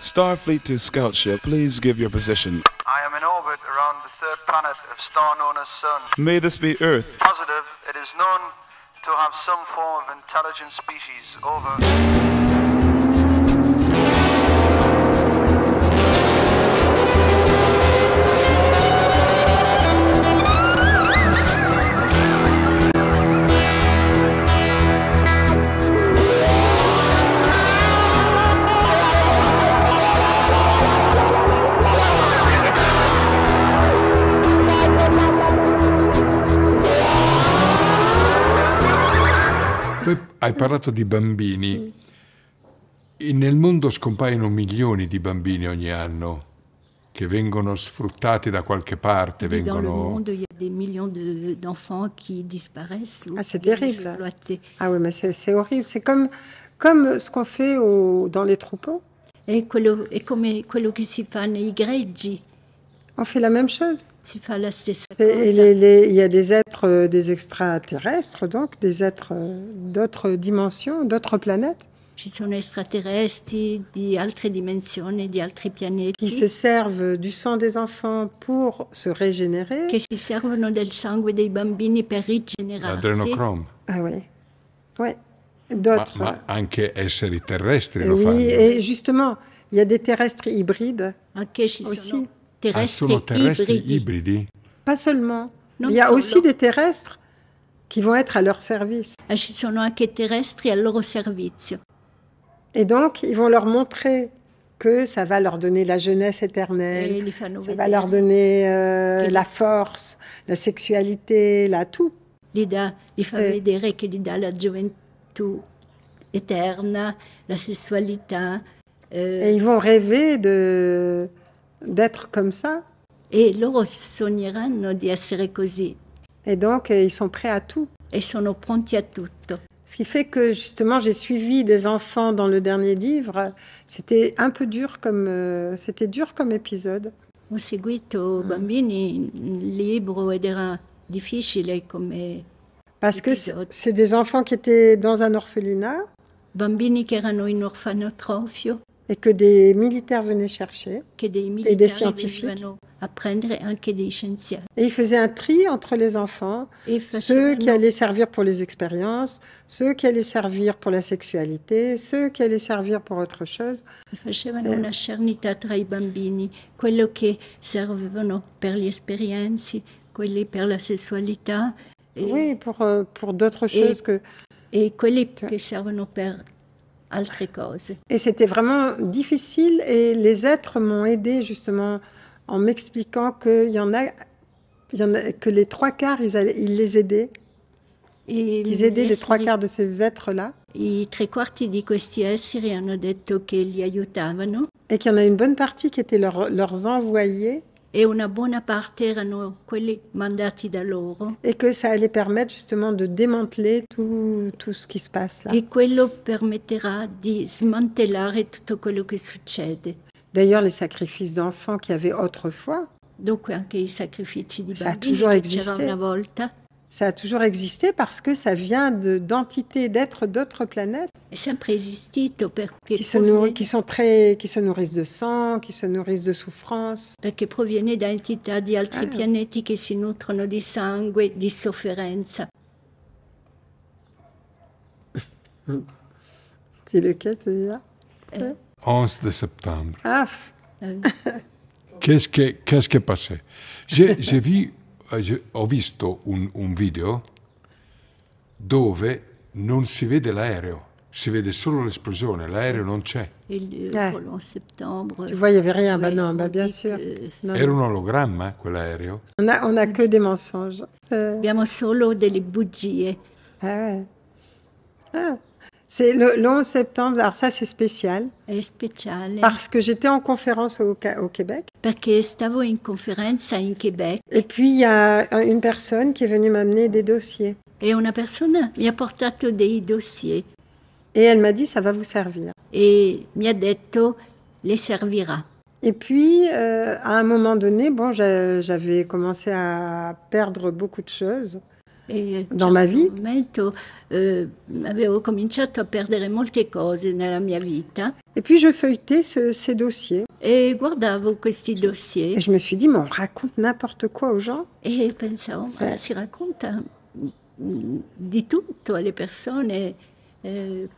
Starfleet to scout ship, please give your position. I am in orbit around the third planet of star known as Sun. May this be Earth. Positive, it is known to have some form of intelligent species. Over. Hai parlato di bambini. Mm. Nel mondo scompaiono milioni di bambini ogni anno che vengono sfruttati da qualche parte. Vengono... Dans le monde, il y a des millions d'enfants de, qui disparaissent. Ou ah, c'est terrible. Ah oui, mais c'est horrible. C'est comme, comme ce qu'on fait au, dans les troupeaux. E quello, è come quello che si fa nei greggi. On fait la même chose. Il y a des êtres, euh, des extraterrestres, donc des êtres euh, d'autres dimensions, d'autres planètes. Ci sono extraterrestri di altre dimensioni, di altri Qui se servent du sang des enfants pour se régénérer. Che si servent du sang des bambini per rigenerarsi. Adrenochrome. Ah oui. Ouais. D'autres. Ma, anche esseri terrestri eh oui, et justement, il y a des terrestres hybrides. Anche aussi terrestres, ah, Pas seulement. Il y a aussi des terrestres qui vont être à leur service. Ah, anche terrestri al loro servizio. Et donc, ils vont leur montrer que ça va leur donner la jeunesse éternelle, ça va leur donner euh, la force, la sexualité, la tout. L'ida, la gioventù eterna, la sessualità. Euh, et ils vont rêver de, d'être comme ça. Et loro sogneranno di essere così. Et donc, euh, ils sont prêts à tout. Et sono pronti a tutto. Ce qui fait que justement, j'ai suivi des enfants dans le dernier livre. C'était un peu dur comme euh, c'était dur comme épisode. Ho mm. bambini libro era difficile come parce que c'est des enfants qui étaient dans un orphelinat. Bambini che erano in orfanotrofio et que des militaires venaient chercher que des militaires et des scientifiques. Et ils faisaient un tri entre les enfants, ceux qui allaient servir pour les expériences, ceux qui allaient servir pour la sexualité, ceux qui allaient servir pour autre chose. faisaient une scernita tra i bambini, quello che servivano per le esperienze, quelli per la sessualità. Oui, pour, euh, pour d'autres choses que... Et quelli qui servivano pour... Et c'était vraiment difficile et les êtres m'ont aidé justement en m'expliquant qu'il y en a, il y en a que les trois quarts, ils, les aidaient. et ils aidaient les trois quarts de ces êtres-là. et qu'il y en a une bonne partie qui étaient leurs envoyés e una buona parte erano quelli mandati da loro. Et que ça allait permettre justement de démanteler tout, tout ce qui se passe là. E quello permetterà di smantellare tutto quello che succede. D'ailleurs, les sacrifices d'enfants qu'il y avait autrefois. Donc, anche i sacrifici di bambini. Ça a toujours existé. Ça a toujours existé parce que ça vient d'entités, d'êtres d'autres planètes. Qui se, nourrit, qui, sont très, qui se nourrissent de sang, qui se nourrissent de souffrance. Ben, qui proviennent d'entités d'autres di altri ah. pianeti che si de sangue, di sofferenza. C'est lequel, celui-là 11 euh. de septembre. Ah. ah qu'est-ce qui, qu'est-ce qui est passé J'ai vu j'ai vu un, un video dove non si vede l'aereo, si vede solo l'esplosione, l'aereo non c'è. Il eh. en eh. septembre. Tu vois, il n'y avait rien, bah non, bah bien sûr. C'était Era un hologramme, eh, quell'aereo. On n'a on a que des mensonges. Euh. Abbiamo solo delle bugie. Ah, ah. C'est le, 11 septembre, alors ça c'est spécial. C'est spécial. Parce que j'étais en conférence au Québec parce que stavo en conférence à Québec. Et puis il y a une personne qui est venue m'amener des dossiers. Et une personne m'a apporté des dossiers. Et elle m'a dit ça va vous servir. Et m'a dit detto les servira. Et puis, euh, à un moment donné, bon, j'avais commencé à perdre beaucoup de choses. E Dans ma vie Momento, commencé eh, avevo cominciato a perdere molte cose nella mia vita. Et puis je feuilletais ce, ces dossiers. Et guardavo questi dossiers. Et je me suis dit, mais on raconte n'importe quoi aux gens. Et pensavo, Ça... ma si racconta di tutto alle persone. Eh.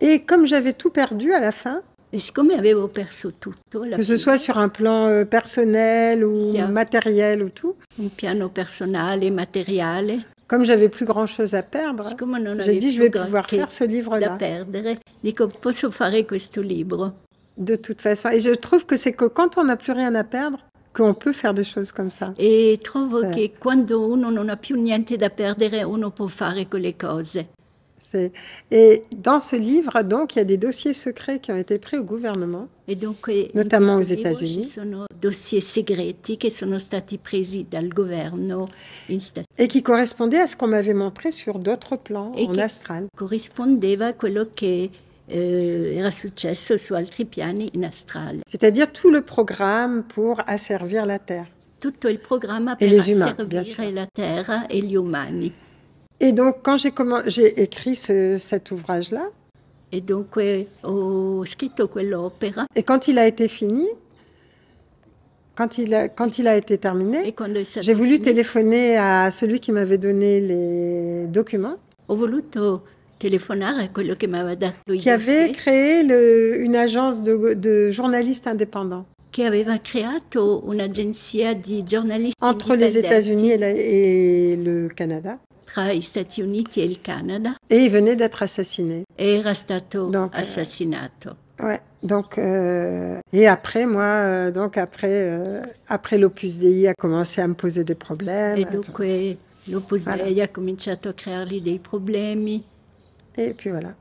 Et comme j'avais tout perdu à la fin, Et comme avait perso tutto, que ce soit sur un plan euh, personnel ou matériel ou tout. Un piano personnel et matériel comme j'avais plus grand chose à perdre, j'ai dit je vais pouvoir faire ce livre-là. De toute façon, et je trouve que c'est que quand on n'a plus rien à perdre, qu'on peut faire des choses comme ça. Et trouve que quand on n'a plus niente da perdre, on peut faire que les choses. Et dans ce livre, donc, il y a des dossiers secrets qui ont été pris au gouvernement, et donc, euh, notamment aux États-Unis. Ci dossiers secrets qui sono stati presi dal governo Et qui correspondaient à ce qu'on m'avait montré sur d'autres plans et en astral. Correspondait, a quello che eh, era successo su altri piani in astral C'est-à-dire tout le programme pour asservir la Terre. tout le programme pour asservir la Terre et les humains. Et donc, quand j'ai écrit cet ouvrage-là. Et donc, ho oh, Et quand il a été fini, quand il a, été terminé, j'ai voulu téléphoner à celui qui m'avait donné les documents. voluto Qui avait créé une agence de, journalistes indépendants aveva creato un'agenzia di giornalisti entre les États-Unis et, le Canada tra gli Stati Uniti e il Canada. Et il venait d'être assassiné. Et il stato Donc, euh, assassinato. Ouais. Donc euh, et après moi euh, donc après après l'Opus Dei a commencé à me poser des problèmes. Et donc, l'Opus voilà. Dei a cominciato a créer des problèmes. Et puis voilà.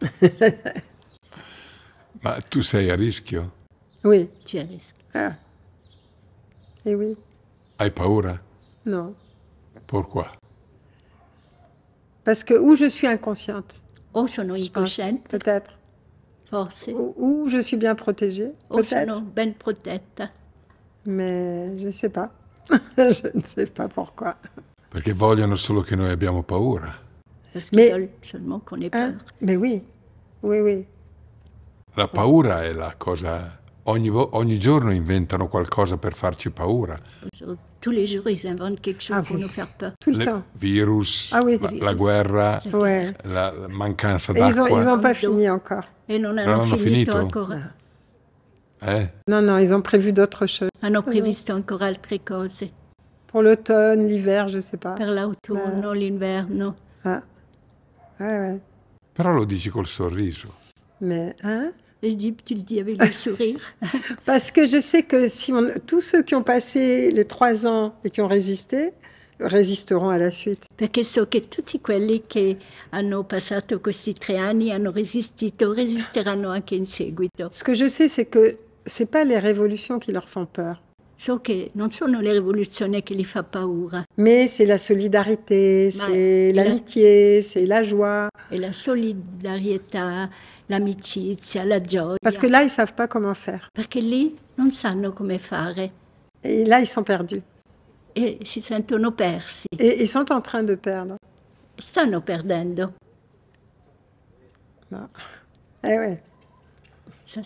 Mais tu sei à risque. Oui. Tu es à risque. Ah. Et oui. Hai peur Non. Pourquoi Parce que ou je suis inconsciente. Oh, inconsciente. Peut-être. Oh, ou, je suis bien protégée. Oh, peut-être. bien protégée. Mais je ne sais pas. je ne sais pas pourquoi. qu'ils veulent seulement que nous ayons peur. Parce qu'ils veulent seulement qu'on ait hein? peur. mais oui, oui, oui. La paura è la cosa... Ogni, ogni giorno inventano qualcosa per farci paura. Tous les jours, ils inventent quelque chose ah pour nous faire peur. Tout le, temps. Virus, ah la, virus, la, guerre, la, manquance mancanza Ils n'ont pas ah, fini encore. Et non hanno finito, pas fini Eh. Non, non, ils ont prévu d'autres choses. ont prévu encore autre chose. Pour l'automne, l'hiver, je ne sais pas. Pour Per bah. l'hiver, l'inverno. Ah. Ouais, ouais. Però lo dici col sorriso. Mais, hein je dis, tu le dis avec le sourire. Parce que je sais que si on, tous ceux qui ont passé les trois ans et qui ont résisté, résisteront à la suite. Perché so che tutti quelli che hanno passato questi tre anni ont résisté, résisteront anche in suite. Ce que je sais, c'est que c'est pas les révolutions qui leur font peur. So che non sono le rivoluzioni che li fa paura. Mais c'est la solidarité, c'est l'amitié, c'est la joie. Et la solidarietà, l'amicizia, la joie. Parce que là, ils savent pas comment faire. Parce lì non sanno come fare. Et là, ils sont perdus. E si sentono persi. Et ils sont en train de perdre. Stanno perdendo. No. Bah. Eh ouais. Ça,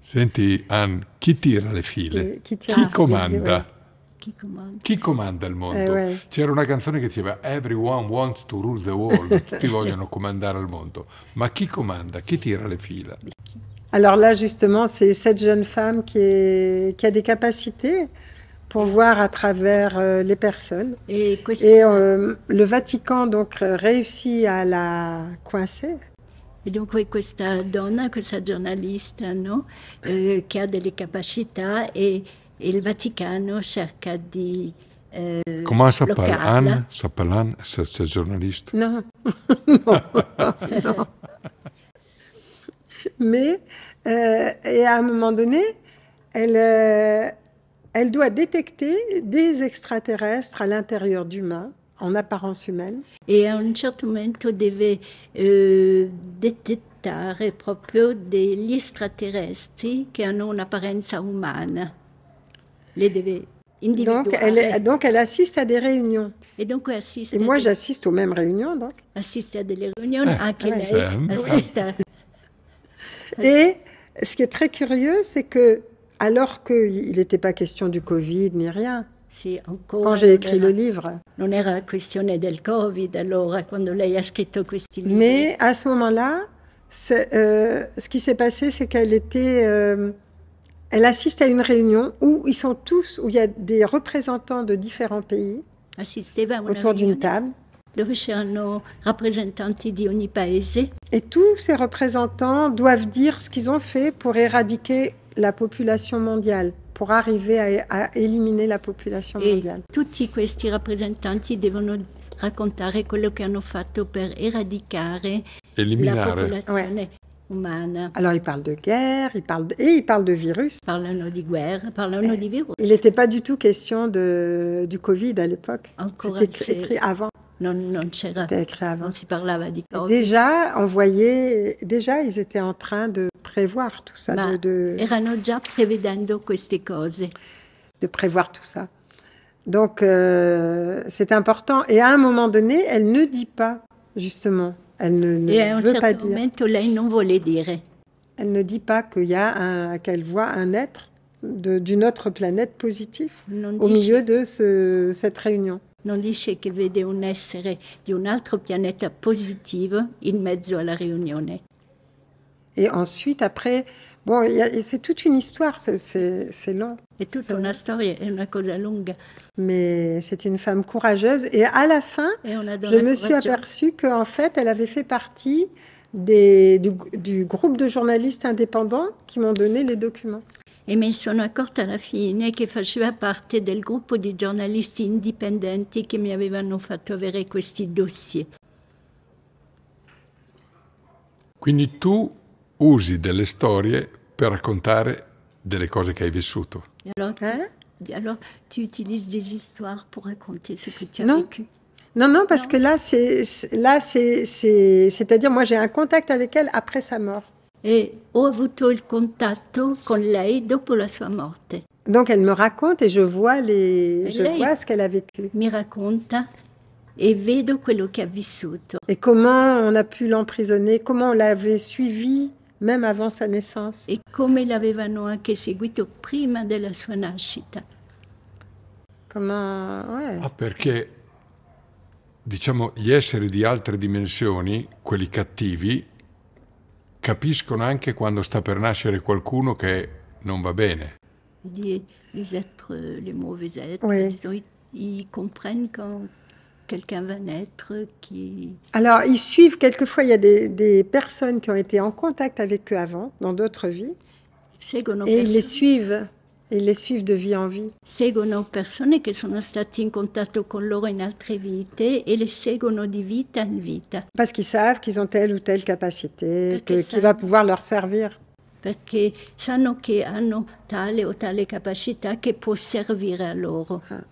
Senti, Anne, chi tira le file? Eh, chi, tira chi comanda? Eh. Chi comanda? Chi comanda il mondo? Eh, C'era una canzone che diceva Everyone wants to rule the world, tutti vogliono comandare il mondo, ma chi comanda? Chi tira le files Alors là, justement, c'est cette jeune femme qui, est, qui, a des capacités pour voir à travers euh, les personnes. Et, Et euh, le Vatican donc réussit à la coincer et donc, cette donna, cette journaliste, no? eh, che ha delle capacità e, Vatican cherche à cerca di... Euh, Comment s'appelle Anne S'appelle Anne Cette journaliste Non, non, non. Mais, euh, et à un moment donné, elle, euh, elle doit détecter des extraterrestres à l'intérieur d'humains en apparence humaine. Et à un certain moment, on devait euh, détecter proprio extraterrestres extraterrestres qui ont une apparence humaine. Les devait donc elle, donc elle assiste à des réunions. Et donc assiste. Et moi j'assiste aux mêmes réunions donc. Assiste à des réunions, ah, à assiste Et ce qui est très curieux, c'est que alors qu'il n'était pas question du Covid ni rien, quand j'ai écrit le livre. era del Covid ce livre, Mais à ce moment-là, euh, ce qui s'est passé, c'est qu'elle était. Euh, elle assiste à une réunion où ils sont tous, où il y a des représentants de différents pays autour d'une table. Et tous ces représentants doivent dire ce qu'ils ont fait pour éradiquer la population mondiale pour arriver à éliminer la population mondiale. Et tutti questi rappresentanti devono raccontare quello che hanno fatto per éradiquer la population humaine. Alors ils parlent de guerre, il parle et il parle de virus. parlent de guerre, parlent de virus. Eh, il n'était pas du tout question du Covid à l'époque. C'était écrit avant non, non Déjà, on voyait, déjà, ils étaient en train de prévoir tout ça. Bah, de, de... De prévoir tout ça. Donc, euh, c'est important. Et à un moment donné, elle ne dit pas, justement. Elle ne, veut pas dire. Elle ne dit pas qu'il y a qu'elle voit un être d'une autre planète positif au milieu de ce, cette réunion non dice che vede un essere di un altro in mezzo alla riunione. Et ensuite, après, bon, c'est toute une histoire, c'est long. C'est toute une histoire, longue. Mais c'est une femme courageuse. Et à la fin, je me suis aperçue qu'en fait, elle avait fait partie des, du, du, groupe de journalistes indépendants qui m'ont donné les documents. e mi sono accorta alla fine che faceva parte del gruppo di giornalisti indipendenti che mi avevano fatto avere questi dossier. Quindi tu usi delle storie per raccontare delle cose che hai vissuto. Alors, eh? alors tu utilizzi delle storie per raccontare ce che tu as non. vécu Non, non, parce non. que là, c'est, là, c'est, c'est, cest dire moi, j'ai un contact avec elle après sa mort e ho avuto il contatto con lei dopo la sua morte. Donc elle me raconte et je vois, les, e je vois ce qu'elle a vécu. Mi racconta e vedo quello che ha vissuto. Et comment on a pu l'emprisonner, comment on l'avait suivi même avant sa naissance. E come l'avevano anche seguito prima della sua nascita. Comment, ouais. Ah, perché diciamo gli esseri di altre dimensioni, quelli cattivi, capiscono anche quando sta per nascere qualcuno che non va bene. Les, les êtres, les mauvais êtres, oui. ils, comprennent quand quelqu'un va naître. Qui... Alors, ils suivent, quelquefois, il y a des, des personnes qui ont été en contact avec eux avant, dans d'autres vies, et ils les suivent e le suivent de vie en vie. Seguono persone che sono state in contatto con loro in altre vite e le seguono di vita in vita. Parce qu'ils savent qu'ils ont telle ou telle capacité que, qui va pouvoir leur servir. Perché sanno che hanno tale o tale capacità che può servire a loro. Ah.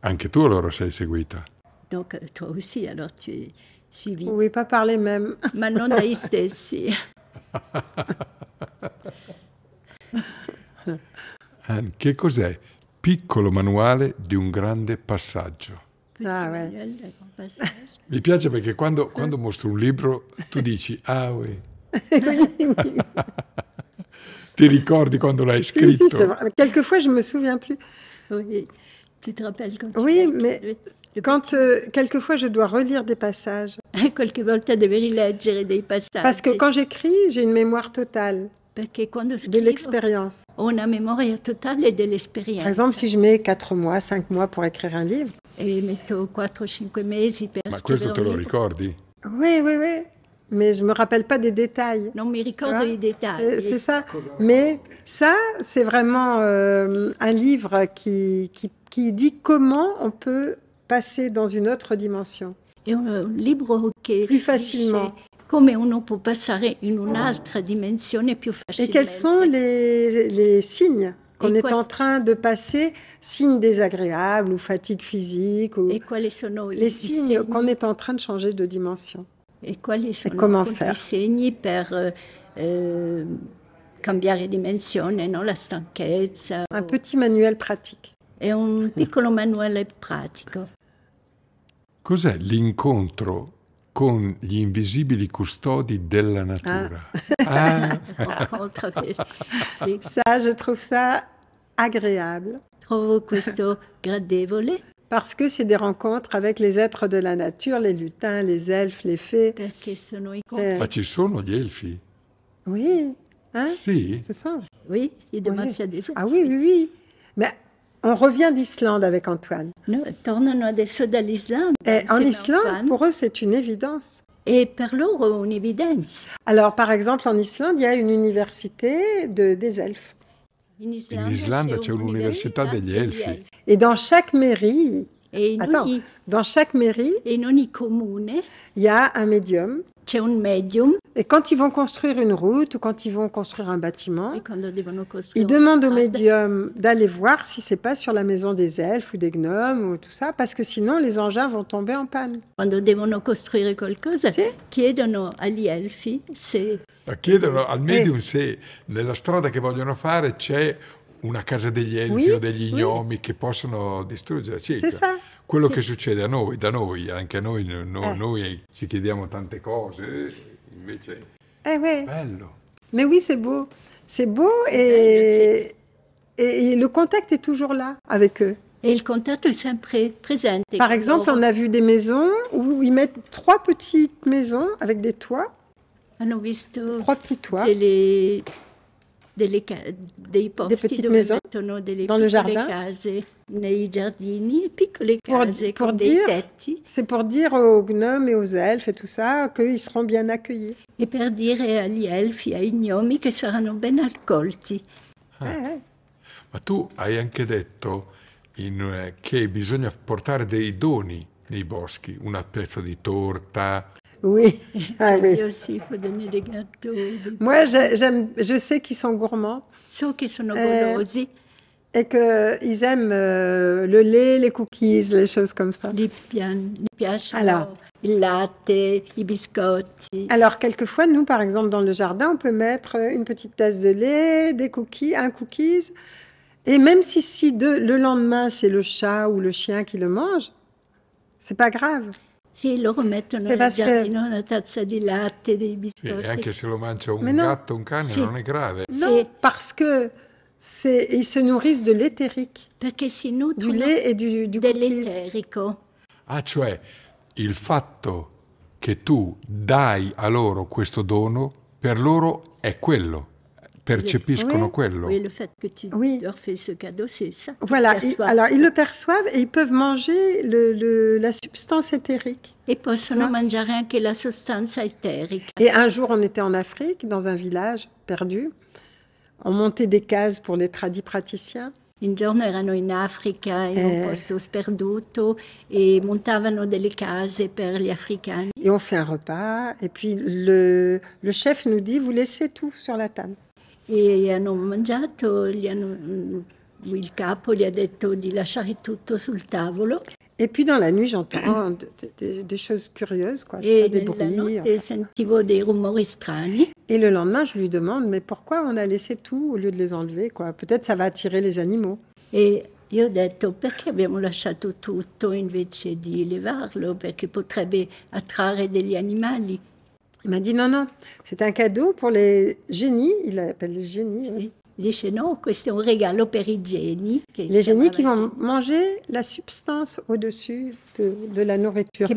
Anche tu loro sei seguita. Donc toi aussi alors tu es suivie. Oui, pas par les mêmes. Ma non dai stessi. que eh, cos'è? Piccolo manuale di un grande passaggio. Ah, Mi piace perché quando, quando mostro un libro tu dici, ah, oui. Ti ricordi quando l'hai scritto Quelquefois, je me souviens plus. Oui, tu te rappelles quand tu Oui, mais quand euh, quelquefois je dois relire des passages. quelquefois tu devi relire dei passaggi. Parce que quand j'écris, j'ai une mémoire totale de l'expérience. On a mémoire totale et de l'expérience. Par exemple, si je mets 4 mois, 5 mois pour écrire un livre. Et metto 4-5 mesi per Ma questo te lo ricordi? Oui, oui, oui. Mais je ne me rappelle pas des détails. Non, mais ricordo des détails. C'est ça. Mais ça, c'est vraiment euh, un livre qui, qui, qui dit comment on peut passer dans une autre dimension. Et un euh, livre qui plus facilement come uno può passare in un'altra ah. dimensione plus facile. Et quels sont les, les signes qu'on est en train de passer, signes désagréables ou fatigue physique, ou et sont les signes qu'on est en train de changer de dimension. Et quels sont comment faire segni changer euh, euh, cambiare dimensione, non la stanchezza. Un petit manuel pratique. Et un piccolo manuale pratico. Cos'è l'incontro con gli invisibili custodi della natura. Ah. Ah. ça, je trouve ça agréable. Trovo questo gradevole. Parce que c'est des rencontres avec les êtres de la nature, les lutins, les elfes, les fées. Perché sono i Ma ci sono gli elfi? Oui. Hein? Si. C'est ça. Oui, il demande y a des elfes. Ah oui, oui, oui. Mais on revient d'Islande avec Antoine. Et en Islande, pour eux, c'est une évidence. Et per une évidence. Alors, par exemple, en Islande, il y a une université de, des elfes. En Islande, une université des elfes. Et dans chaque mairie, et dans chaque mairie, il y a un médium. Et quand ils vont construire une route ou quand ils vont construire un bâtiment, ils demandent au médium d'aller voir si c'est pas sur la maison des elfes ou des gnomes ou tout ça, parce que sinon les engins vont tomber en panne. Quand construire qui est chiedono agli elfi se. Eh, chiedono al medium eh. se nella strada che vogliono fare c'è une casa degli elfi oui, o degli gnomi oui. che possono ça. Quello sì. che succede a noi, da noi, anche a noi, no, eh. noi ci chiediamo tante cose, invece eh, Mais oui, c'est beau. C'est beau et, et, le contact est toujours là avec eux. Et le contact est sempre présent. Par exemple, on a vu des maisons où ils mettent trois petites maisons avec des toits. On a vu trois petits toits. Et les delle, dei posti dove maisons, mettono delle dans piccole case nei giardini, piccole case pour, pour dire, tetti. C'est pour dire aux gnomes et aux elfes et tout ça qu'ils seront bien accueillis. E per dire agli elfi e ai gnomi che saranno ben accolti. Ah. Eh. eh. Ma tu hai anche detto in, eh, che bisogna portare dei doni nei boschi, una pezza di torta, Oui, ah aussi, il faut donner des gâteaux. Moi, j'aime, je sais qu'ils sont gourmands. Euh, et qu'ils aiment euh, le lait, les cookies, les choses comme ça. Les piaches, Alors, les latte, les biscotti. Alors, quelquefois, nous, par exemple, dans le jardin, on peut mettre une petite tasse de lait, des cookies, un cookies. Et même si, si le lendemain, c'est le chat ou le chien qui le mange, c'est pas grave. Sì, loro mettono se nel giardino una tazza di latte, dei biscotti. Sì, anche se lo mangia un non, gatto, un cane, sì. non è grave. No, perché ils se nourrissent de l'éthérique. Perché si nutrono dell'eterico. Ah, cioè il fatto che tu dai a loro questo dono, per loro è quello. percepiscono oui. quello. Oui, le fait que tu leur fais ce cadeau, c'est ça. Voilà, alors ils le perçoivent et ils peuvent manger le, la substance éthérique. Et possono mangiare anche la sostanza éthérique. Et un jour, on était en Afrique, dans un village perdu. On montait des cases pour les tradis praticiens. Un giorno erano in Africa, in eh. un posto sperduto, e montavano delle case per gli africani. Et on fait un repas, et puis le, le chef nous dit, vous laissez tout sur la table. E ils ont mangiato, hanno... Mm, il capo gli ha de laisser tout sur le tavolo. Et puis dans la nuit, j'entends des, choses curieuses, quoi, et des bruits. Notte, sentivo dei rumori Et le lendemain, je lui demande, mais pourquoi on a laissé tout au lieu de les enlever, Peut-être ça va attirer les animaux. Et dit, io laissé detto, perché abbiamo lasciato tutto invece di levarlo? Perché potrebbe attirer des animaux il m'a dit non, non, c'est un cadeau pour les génies. Il appelle les génies. Les génies, c'est un régal les génies. Les génies qui vont manger la substance au-dessus de, la nourriture. Qui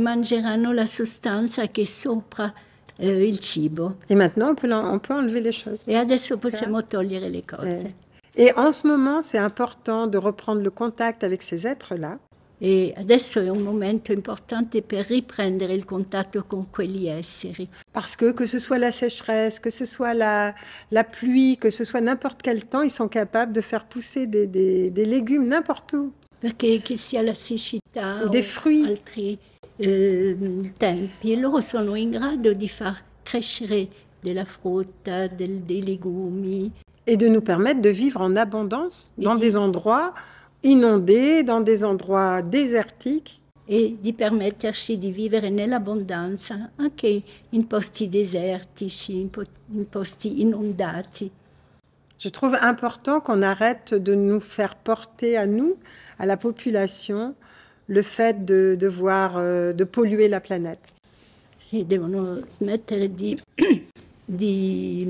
la substance sopra eh, il cibo. Et maintenant, on peut, on peut enlever les choses. Et adesso possiamo togliere les cose. Eh. Et en ce moment, c'est important de reprendre le contact avec ces êtres-là. Et adesso c'est un momento importante per riprendere il contatto con quegli esseri. Parce que que ce soit la sécheresse, que ce soit la, la pluie, que ce soit n'importe quel temps, ils sont capables de faire pousser des, des, légumes n'importe où. Perché la siccità des fruits. altri ils ehm, tempi, e loro sono in grado di far crescere della frutta, Et de nous permettre de vivre en abondance dans des endroits Inondés dans des endroits désertiques. et permettre de vivre en vivre en l'abondance, anche in posti désertiques, in posti inondati. Je trouve important qu'on arrête de nous faire porter à nous, à la population, le fait de, devoir voir, euh, de polluer la planète. Si devono smettere di, di,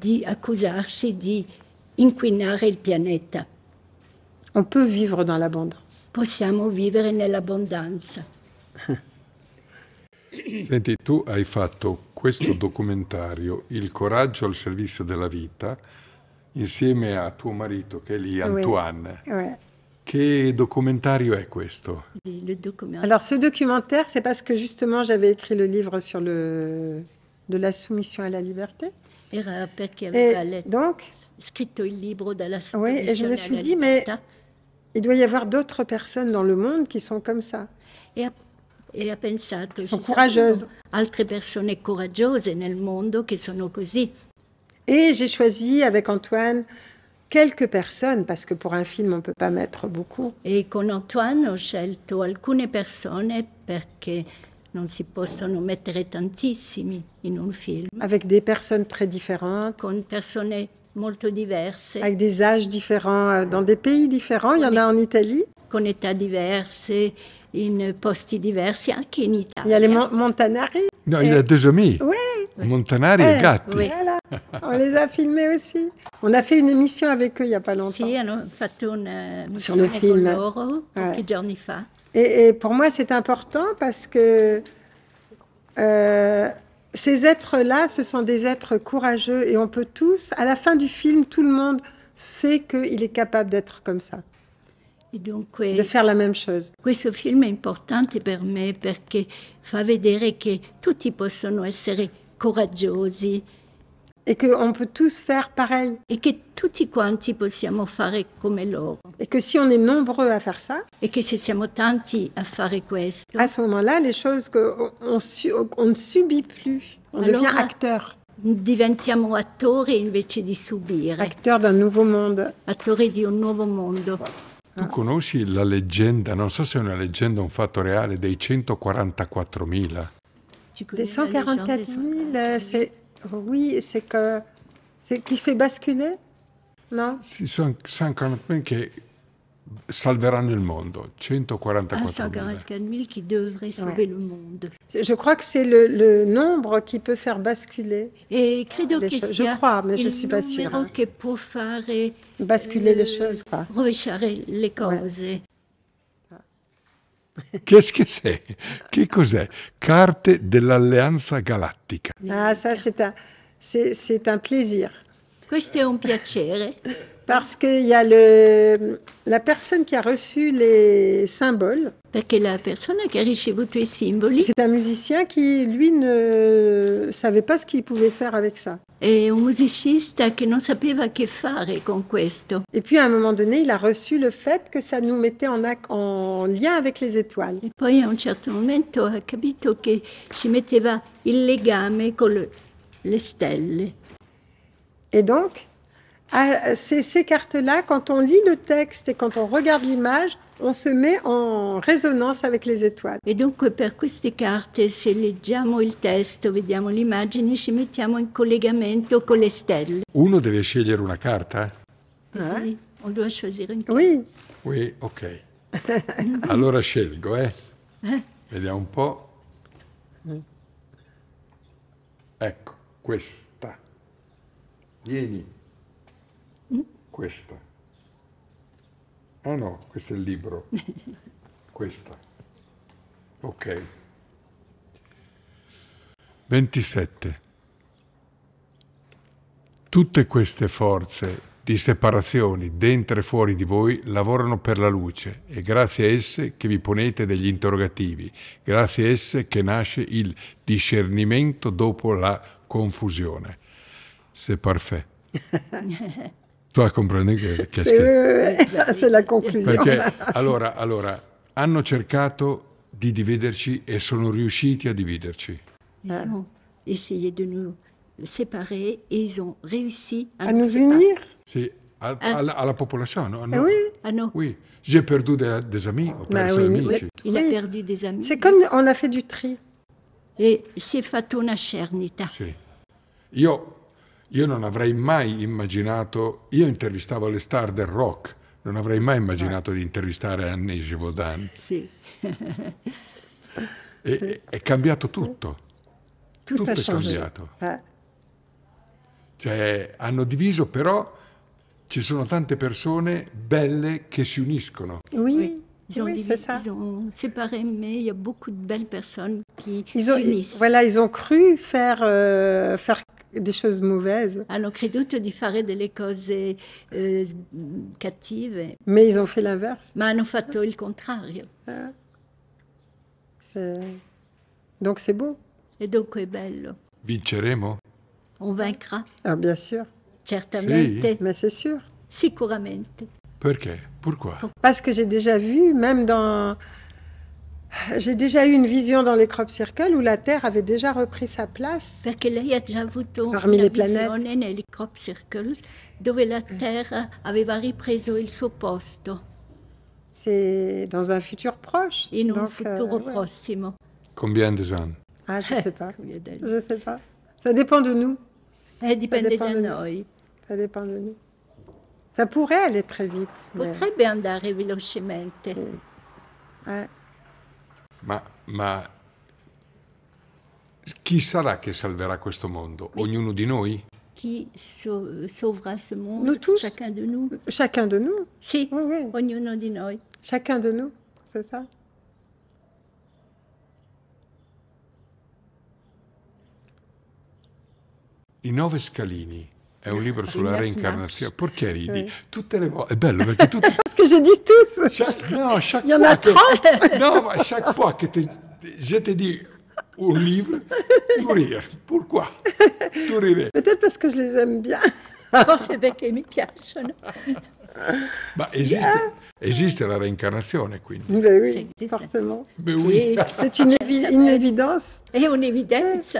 di accusarci di inquinare pianeta. On peut vivre dans l'abondance. Possiamo vivere nell'abbondanza. Senti, tu hai fatto questo documentario, Il coraggio al servizio della vita, insieme a ton marito che Antoine. Quel documentario est questo Alors ce documentaire, c'est parce que justement j'avais écrit le livre sur le de la soumission à la liberté. Era perché aveva et donc scritto il libro della Oui, et je me suis dit mais il doit y avoir d'autres personnes dans le monde qui sont comme ça. Et à pensate Sont courageuses. altre persone coraggiose nel mondo che sono così. Et j'ai choisi avec Antoine quelques personnes parce que pour un film on peut pas mettre beaucoup. Et con Antoine ho scelto alcune persone perché non si possono mettere tantissimi in un film. Avec des personnes très différentes. Con persone molto diverses Avec des âges différents, euh, dans des pays différents, il y en a en Italie Qu'on età diverse, in posti diversi, anche in Italia. Il y a les Montanari. Non, il y a deux Oui. Montanari eh, Gatti. On les a filmés aussi. On a fait une émission avec eux il n'y a pas longtemps. Si, a fait une Sur le film. Et, et, pour moi, c'est important parce que euh, ces êtres-là, ce sont des êtres courageux et on peut tous, à la fin du film, tout le monde sait qu'il est capable d'être comme ça. Et donc, de faire la même chose. Ce film est pour moi parce me perché fa vedere que tous peuvent être courageux. Et qu'on on peut tous faire pareil. Et que tutti quanti possiamo fare come loro. Et que si on est nombreux à faire ça. et che siamo tanti a fare questo. À ce moment-là, les choses qu'on on, ne subit plus, on devient acteur. Diventiamo attori invece di subire. Acteur d'un nouveau monde. Attori di un nuovo mondo. Tu conosci la leggenda, non so se è una leggenda o un fatto reale, dei 144.000? Des 144 000, c'est oui, c'est que c'est qui fait basculer, Non Ci qui sauvera che le monde, 144 000 qui devraient sauver le monde. Je crois que c'est le, le, nombre qui peut faire basculer. Et credo sia je crois, mais je suis pas sûre. Hein. faire basculer eh, le, choses, quoi. rovesciare les causes. Qu'est-ce que c'est Che cos'è Carte dell'Alleanza Galattica. Ah, ça, c'est un, c'est, un plaisir. C'est un piacere. Parce qu'il y a le, la personne qui a reçu les symboles bah, que la persona che riceve es symbolique C'est un musicien qui, lui, ne savait pas ce qu'il pouvait faire avec ça. et un musicista che non sapeva che fare con questo. Et puis à un moment donné, il a reçu le fait que ça nous mettait en, en lien avec les étoiles. E poi a un certo momento ha capito che ci metteva il legame con le, le stelle. Et donc, à ces, ces cartes-là, quand on lit le texte et quand on regarde l'image, on se met en résonanza avec les étoiles. E dunque per queste carte, se leggiamo il testo, vediamo l'immagine, ci mettiamo in collegamento con le stelle. Uno deve scegliere una carta? Eh? On doit choisir une carte. Oui. Oui, ok. allora scelgo, eh? eh? Vediamo un po'. Ecco, questa. Vieni. Mm? Questa. Ah no, questo è il libro. Questa. Ok. 27. Tutte queste forze di separazioni dentro e fuori di voi lavorano per la luce e grazie a esse che vi ponete degli interrogativi, grazie a esse che nasce il discernimento dopo la confusione. C'est parfait. Tu comprenez che, che è c'est la conclusione. Perché, allora, allora, hanno cercato di dividerci e sono riusciti a dividerci. Ils ah. ont essayé de nous séparer et ils ont réussi à, nous, unir. À a, a, a, alla eh oui. Ah non. Oui. J'ai perdu des amis, ho bah perso Il a perdu des amis. C'est comme on a fait du tri. et si è fatto una scernita. Sì. Io Io non avrei mai immaginato, io intervistavo le star del rock, non avrei mai immaginato di intervistare Anne Givaudan. Sì. e, è cambiato tutto. Tutto, tutto è cambiato. Eh. Cioè, hanno diviso però ci sono tante persone belle che si uniscono. Oui. Ils ont, oui, ça. ils ont séparé, mais il y a beaucoup de belles personnes qui ils ont, s'unissent. Voilà, ils ont cru faire, euh, faire des choses mauvaises. Hanno ah, creduto di fare delle cose euh, Mais ils ont fait l'inverse. Ma hanno fatto il contrario. Ah. contraire. Donc c'est beau. Et donc c'est bello. Vinceremo. On vaincra. Ah bien sûr. Certamente. Mais c'est sûr. Sicuramente. Perché? Pourquoi? Parce que j'ai déjà vu, même dans j'ai déjà eu une vision dans les crop circles où la Terre avait déjà repris sa place parmi les planètes. les crop circles où la Terre avait repris il suo posto. C'est dans un futur proche. Dans un futur euh, proche. Combien de ans Ah, je sais pas. je sais pas. Ça dépend de nous. Ça dépend de Nous. Ça dépend de nous. Ça pourrait aller très vite. Potrebbe pourrait andare velocemente. Et... Ma, ma chi sarà che salverà questo mondo? Ognuno di noi? Chi sauverà questo mondo? Noi tutti? tous. Chacun de nous. Chacun de nous. Sì, oui, oui. ognuno di noi. Chacun de nous, c'est ça. I nove scalini È un livre ah, sur la réincarnation. Pourquoi tu Tutte le volte. È bello perché Parce que je dis tous. chaque Il y en a 30. Non, ma chaque fois que je te dis un livre, tu rires. Pourquoi Tu rires. Peut-être parce que je les aime bien. Forse perché mi piacciono. Ma esiste, yeah. esiste, la réincarnation, donc. Ben oui, forcément. Ben oui. C'est une, une évidence. Et une évidence.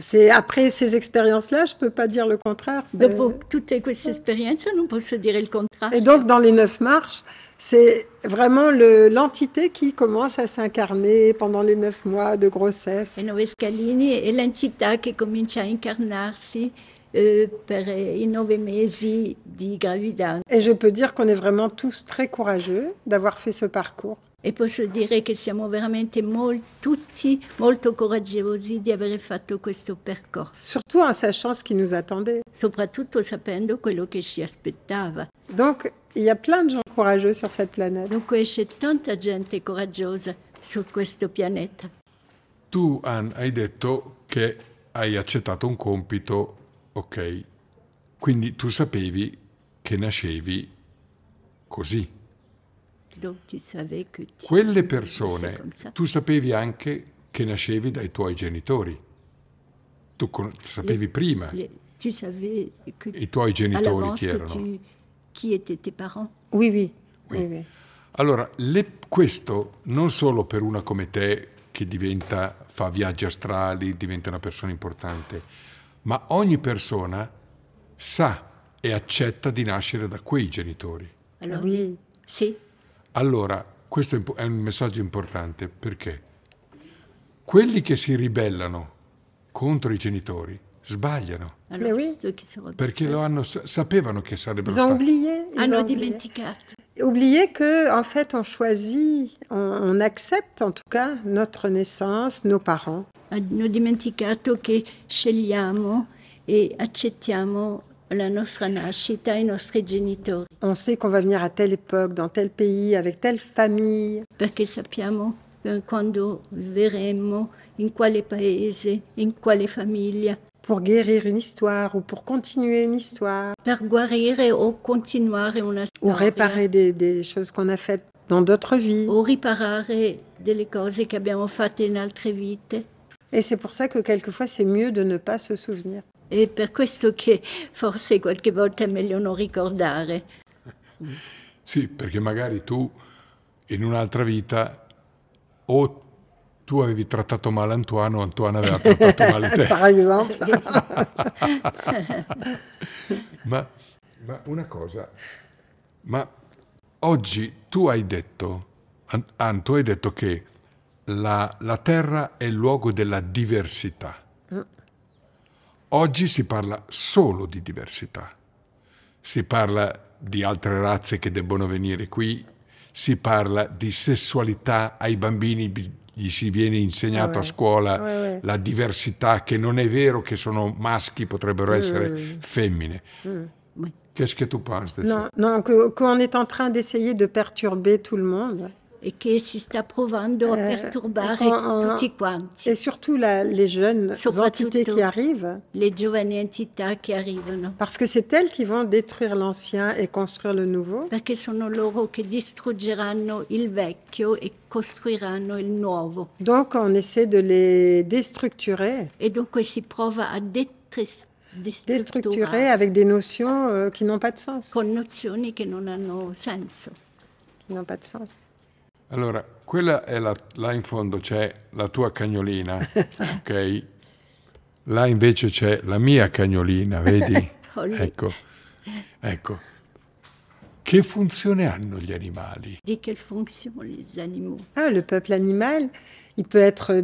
C'est après ces expériences-là, je ne peux pas dire le contraire. ces expériences, je ne peux pas dire le contraire. Et donc dans les neuf marches, c'est vraiment l'entité qui commence à s'incarner pendant les neuf mois de grossesse. Et nove est l'entité qui commence à incarnarsi euh, per i nove mesi di gravidanza. Et je peux dire qu'on est vraiment tous très courageux d'avoir fait ce parcours. e posso dire che siamo veramente molt, tutti molto coraggiosi di aver fatto questo percorso. Surtout en sachant ce qui nous attendait. Soprattutto sapendo quello che ci aspettava. Donc, il y a plein de gens courageux sur cette planète. Dunque c'è tanta gente coraggiosa su questo pianeta. Tu, Anne, hai detto che hai accettato un compito, ok, quindi tu sapevi che nascevi così. Quelle persone, tu sapevi anche che nascevi dai tuoi genitori. Tu con- sapevi prima i tuoi genitori chi erano. Chi erano i tuoi parents? Oui, oui. oui. oui, oui. Allora, le, questo non solo per una come te che diventa, fa viaggi astrali, diventa una persona importante, ma ogni persona sa e accetta di nascere da quei genitori. Allora, sì. Allora, questo è un messaggio importante perché quelli che si ribellano contro i genitori sbagliano. Allora, Perché lo hanno, sapevano che sarebbero stati. ont oublié, hanno dimenticato. Oublier que, en fait, on choisit, on, on accepte en tout cas notre naissance, nos parents. Hanno dimenticato che scegliamo e accettiamo On sait qu'on va venir à telle époque, dans tel pays, avec telle famille. Perché sappiamo eh, quando verremo, in quale paese, in quale famiglia. Pour guérir une histoire ou pour continuer une histoire. Per guarire o continuare una storia. Ou réparer des, des choses qu'on a faites dans d'autres vies. O riparare delle cose che abbiamo fatte in altre vite. Et c'est pour ça que quelquefois c'est mieux de ne pas se souvenir. È per questo che forse qualche volta è meglio non ricordare. Sì, perché magari tu in un'altra vita o tu avevi trattato male Antoine o Antoine aveva trattato male te. Par exemple. ma, ma una cosa, ma oggi tu hai detto, Anto, hai detto che la, la terra è il luogo della diversità. Oggi si parla solo di diversità, si parla di altre razze che debbono venire qui, si parla di sessualità ai bambini, gli si viene insegnato oh, a scuola oh, la diversità, che non è vero che sono maschi, potrebbero essere mm. femmine. Mm. Qu'est-ce que tu penses de ça? Non, non qu'on est en train d'essayer de perturber tout le monde. Et qui si à de a perturber tout quanti. Et surtout la, les jeunes entités qui arrivent. Les giovani entità qui arrivano. Parce que c'est elles qui vont détruire l'ancien et construire le nouveau. Perché sono loro che distruggeranno il vecchio e costruiranno il nuovo. Donc on essaie de les déstructurer. Et donc on si prova à détruire avec des notions euh, qui n'ont pas de sens. Con nozioni che non hanno senso. Qui n'ont pas de sens. Alors, quella la, là in fondo c'est la tua cagnolina, ok? Là invece c'est la mia cagnolina, vedi? ecco, ecco. Quelle funzione hanno gli animali les animaux Ah, le peuple animal, il peut être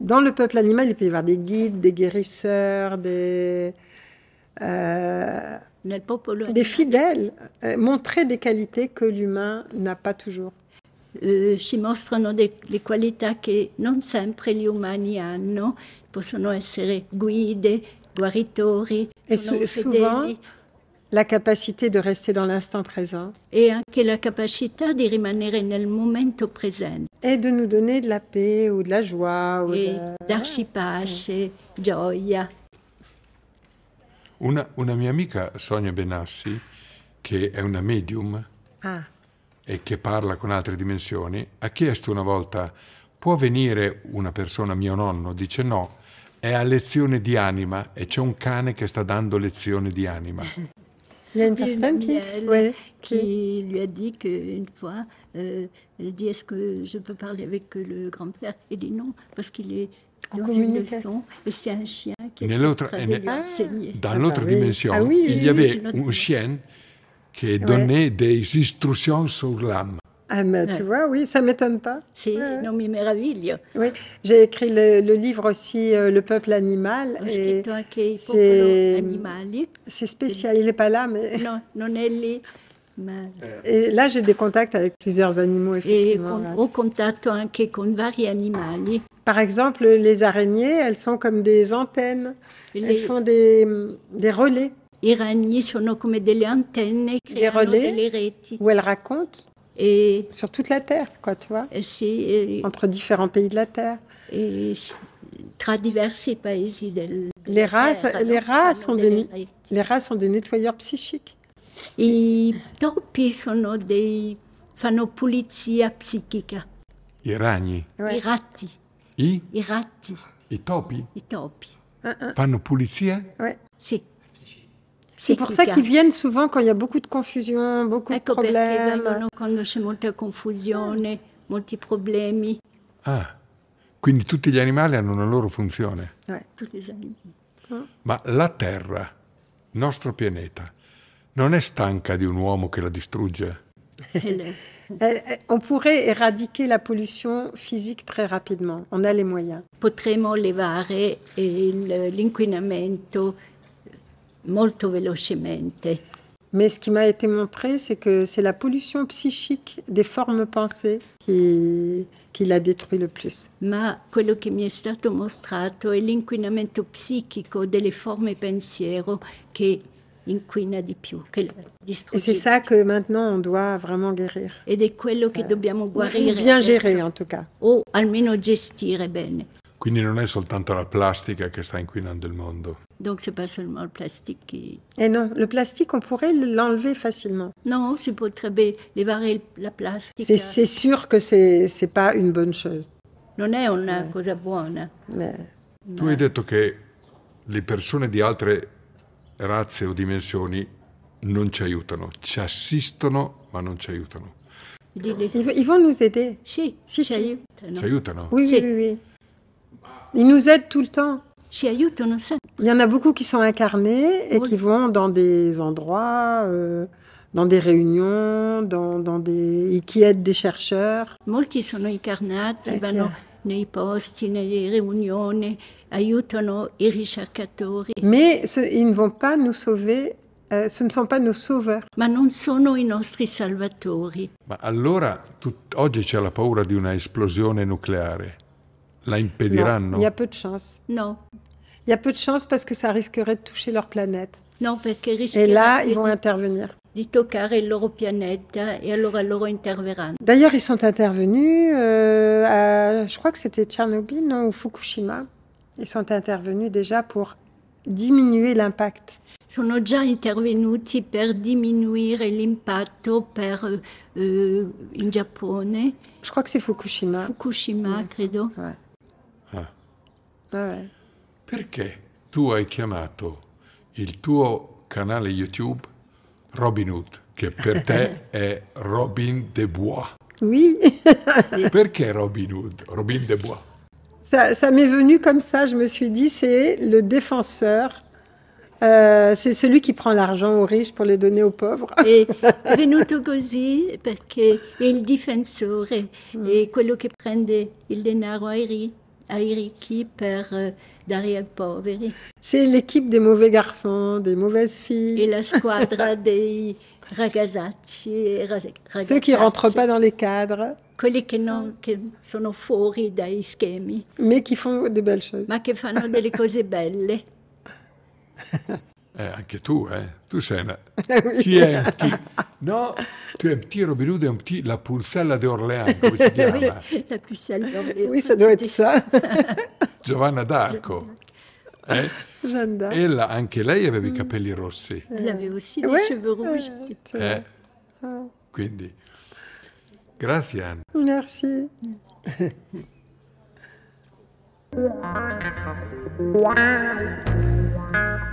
dans le peuple animal, il peut y avoir des guides, des guérisseurs, des euh, des fidèles, euh, montrer des qualités que l'humain n'a pas toujours eh, ci mostrano de, le qualità che non sempre gli umani hanno, possono essere guide, guaritori. E spesso souvent la capacità di rester dans l'instant présent. Et anche la capacità di rimanere nel momento presente. Et de nous donner de la paix ou de la joie. Ou et darci ah. pace, ouais. gioia. Una, una mia amica, Sonia Benassi, che è una medium, ah. e che parla con altre dimensioni, ha chiesto una volta può venire una persona, mio nonno, dice no, è a lezione di anima e c'è un cane che sta dando lezione di anima. Il y a une qui, lui a dit qu'une fois, euh, elle dit Est-ce que je peux parler avec le grand-père E dit non, parce qu'il est ah, dans une leçon et c'est un chien qui est en train de lui Dans l'autre dimension, il y avait un chien qui est donné des instructions sur l'âme. Ah, mais tu vois, oui, ça m'étonne pas. C'est ouais. non, mais merveilleux. Oui, j'ai écrit le, livre aussi, euh, Le peuple animal. Oh, c'est C'est spécial, il n'est pas là, mais. Non, non, elle est. Et là, j'ai des contacts avec plusieurs animaux, effectivement. Et au contact anche hein, con vari animali. Par exemple, les araignées, elles sont comme des antennes. Elles font des, des relais. Des relais où elle raconte et sur toute la Terre, quoi, tu vois euh, Entre différents pays de la Terre. Et très divers les rats, les rats sont des, les rats sont des nettoyeurs psychiques. et topi sono dei fanno pulizia psichica. I ragni. I ratti. I? I ratti. I topi. I topi. Fanno pulizia? Sì. C'est pour ça qu'ils hein. viennent souvent quand il y a beaucoup de confusion, beaucoup de problèmes. beaucoup de molta beaucoup molti problèmes. Ah, quindi tutti gli animali hanno una loro funzione. Ouais. Tutti gli Ma la Terre, notre pianeta, non è stanca di un uomo che la distrugge? Eh, eh, on pourrait éradiquer la pollution physique très rapidement. On a les moyens. Potremmo levare l'inquinamento molto velocemente. Mais ce qui m'a été montré, c'est que c'est la pollution psychique des formes pensées qui, qui la détruit le plus. Ma quello che mi è stato mostrato è l'inquinamento psichico delle forme pensiero che inquina di più, che Et c'est ça que maintenant on doit vraiment guérir. Ed è quello che dobbiamo guarire. Bien gérer en tout cas. O almeno gestire bene. Quindi non è soltanto la plastica che sta inquinando il mondo. Donc c'est pas seulement le plastique qui. Et non, le plastique, on pourrait l'enlever facilement. Non, c'est pas très évarer la place. C'est sûr que c'est c'est pas une bonne chose. Non è una bonne cosa buona. Tu hai detto che le persone di altre razze o dimensioni non ci aiutano, ci assistono ma non ci aiutano. Ils vont nous aider. Si, Ils nous aident tout le temps. Il y en a beaucoup qui sont incarnés et qui vont dans des endroits, euh, dans des réunions, dans, dans, des... et qui aident des chercheurs. Molti sono incarnati, vanno nei posti, nelle riunioni, aiutano i ricercatori. Mais ce, ils ne vont pas nous sauver euh, ce ne sont pas nos sauveurs. Ma non sono i nostri salvatori. Ma allora tut, oggi c'è la paura di una esplosione nucleare. Il y a peu de chance. Non. Il y a peu de chance parce que ça risquerait de toucher leur planète. qu'ils Et là, ils vont intervenir. dit tocar et et alors D'ailleurs, ils sont intervenus, euh, je crois que c'était Tchernobyl non, ou Fukushima. Ils sont intervenus déjà pour diminuer l'impact. Ils sont déjà per diminuire l'impact, l'impact euh, euh, in japonais. Je crois que c'est Fukushima. Fukushima, credo. Ouais. Pourquoi ah tu as appelé le tuo canale YouTube Robin Hood, che per te Robin de Bois. Oui. Pourquoi Robin Hood, Robin de Bois Ça, m'est venu comme ça, je me suis dit, c'est le défenseur euh, c'est celui qui prend l'argent aux riches pour le donner aux pauvres. et venuto così que il difensore mm. et quello che prende il denaro ai ricchi airichi par Daria Poveri. C'est l'équipe des mauvais garçons, des mauvaises filles. Et la squadra dei ragazzacci. Ceux qui rentrent pas dans les cadres. Quelli che, non, che sono fuori dai schemi. Mais qui font des belles choses. Ma che fanno delle cose belle. Eh, anche tu, eh? Tu sei una... TMT. No, TMT Robin Hood è un petit, la pulsella d'Orléans, come si chiama? la pucelle d'Orléans. Oui, ça doit être ça. Giovanna d'Arco. Eh? Ella, anche lei aveva i mm. capelli rossi. Elle aveva aussi des oui. cheveux rouges. Eh. eh, eh. Ah. Quindi, grazie Anna. Merci. Mm.